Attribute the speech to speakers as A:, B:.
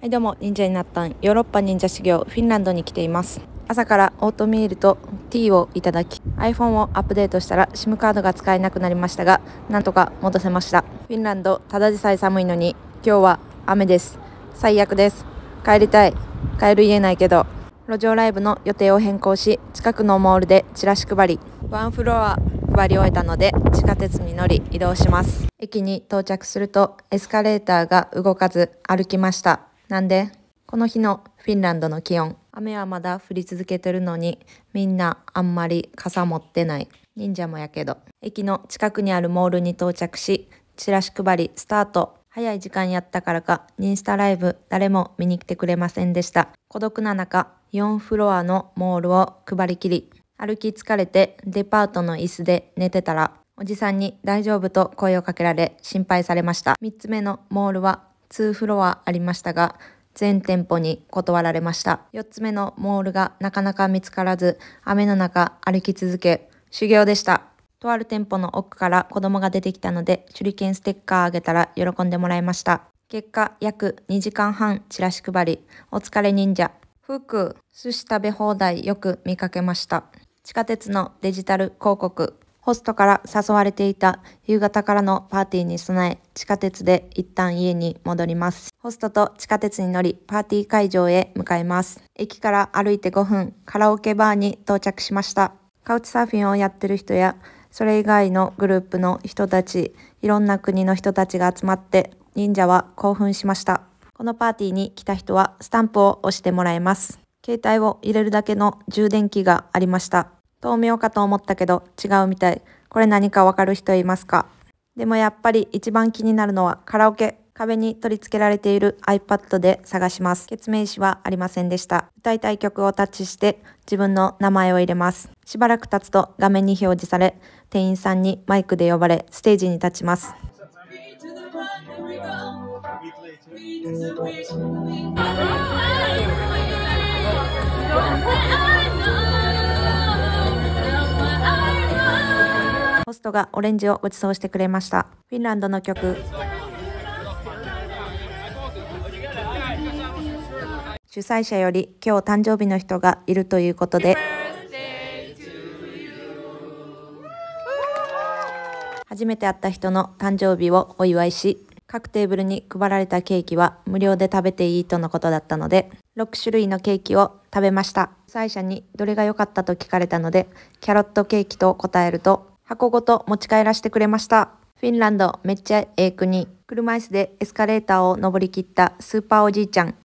A: はいどうも忍者になったんヨーロッパ忍者修行フィンランドに来ています朝からオートミールとティーをいただき iPhone をアップデートしたら SIM カードが使えなくなりましたがなんとか戻せましたフィンランドただでさえ寒いのに今日は雨です最悪です帰りたい帰る言えないけど路上ライブの予定を変更し近くのモールでチラシ配りワンフロア配り終えたので地下鉄に乗り移動します駅に到着するとエスカレーターが動かず歩きましたなんでこの日のフィンランドの気温。雨はまだ降り続けてるのに、みんなあんまり傘持ってない。忍者もやけど。駅の近くにあるモールに到着し、チラシ配りスタート。早い時間やったからか、インスタライブ誰も見に来てくれませんでした。孤独な中、4フロアのモールを配りきり、歩き疲れてデパートの椅子で寝てたら、おじさんに大丈夫と声をかけられ心配されました。3つ目のモールは2フロアありましたが、全店舗に断られました。4つ目のモールがなかなか見つからず、雨の中歩き続け、修行でした。とある店舗の奥から子供が出てきたので、手裏剣ステッカーあげたら喜んでもらいました。結果、約2時間半チラシ配り、お疲れ忍者、服、寿司食べ放題よく見かけました。地下鉄のデジタル広告、ホストから誘われていた夕方からのパーティーに備え、地下鉄で一旦家に戻ります。ホストと地下鉄に乗り、パーティー会場へ向かいます。駅から歩いて5分、カラオケバーに到着しました。カウチサーフィンをやってる人や、それ以外のグループの人たち、いろんな国の人たちが集まって、忍者は興奮しました。このパーティーに来た人はスタンプを押してもらえます。携帯を入れるだけの充電器がありました。豆苗かと思ったけど違うみたい。これ何かわかる人いますかでもやっぱり一番気になるのはカラオケ。壁に取り付けられている iPad で探します。決明詞はありませんでした。歌いたい曲をタッチして自分の名前を入れます。しばらく経つと画面に表示され、店員さんにマイクで呼ばれ、ステージに立ちます。ストがオレンジをご馳走してくれましたフィンランドの曲主催者より今日誕生日の人がいるということで初めて会った人の誕生日をお祝いし各テーブルに配られたケーキは無料で食べていいとのことだったので6種類のケーキを食べました主催者にどれが良かったと聞かれたのでキャロットケーキと答えると箱ごと持ち帰らせてくれました。フィンランドめっちゃええ国。車椅子でエスカレーターを登り切ったスーパーおじいちゃん。